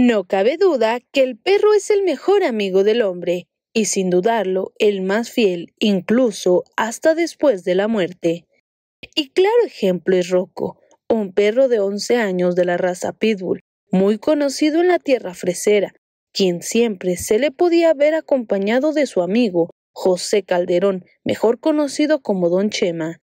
No cabe duda que el perro es el mejor amigo del hombre, y sin dudarlo el más fiel, incluso hasta después de la muerte. Y claro ejemplo es Rocco, un perro de once años de la raza Pitbull, muy conocido en la tierra fresera, quien siempre se le podía ver acompañado de su amigo, José Calderón, mejor conocido como Don Chema.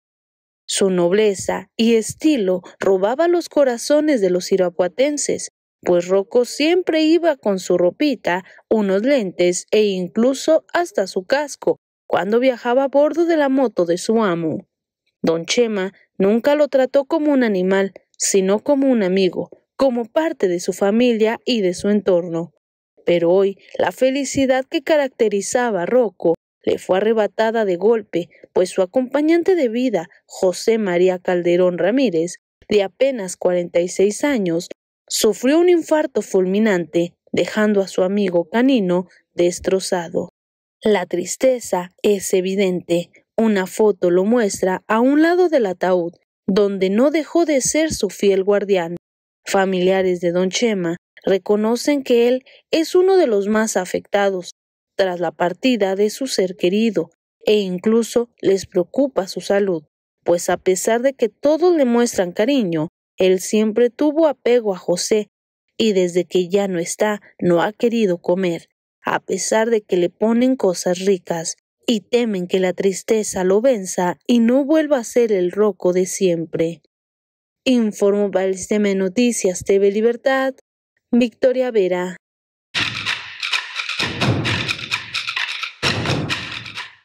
Su nobleza y estilo robaba los corazones de los irapuatenses, pues Rocco siempre iba con su ropita, unos lentes e incluso hasta su casco cuando viajaba a bordo de la moto de su amo. Don Chema nunca lo trató como un animal, sino como un amigo, como parte de su familia y de su entorno. Pero hoy la felicidad que caracterizaba a Rocco le fue arrebatada de golpe, pues su acompañante de vida, José María Calderón Ramírez, de apenas 46 años, sufrió un infarto fulminante, dejando a su amigo canino destrozado. La tristeza es evidente. Una foto lo muestra a un lado del ataúd, donde no dejó de ser su fiel guardián. Familiares de don Chema reconocen que él es uno de los más afectados tras la partida de su ser querido, e incluso les preocupa su salud, pues a pesar de que todos le muestran cariño, él siempre tuvo apego a José, y desde que ya no está, no ha querido comer, a pesar de que le ponen cosas ricas, y temen que la tristeza lo venza y no vuelva a ser el roco de siempre. Informo para el Sistema de Noticias TV Libertad, Victoria Vera.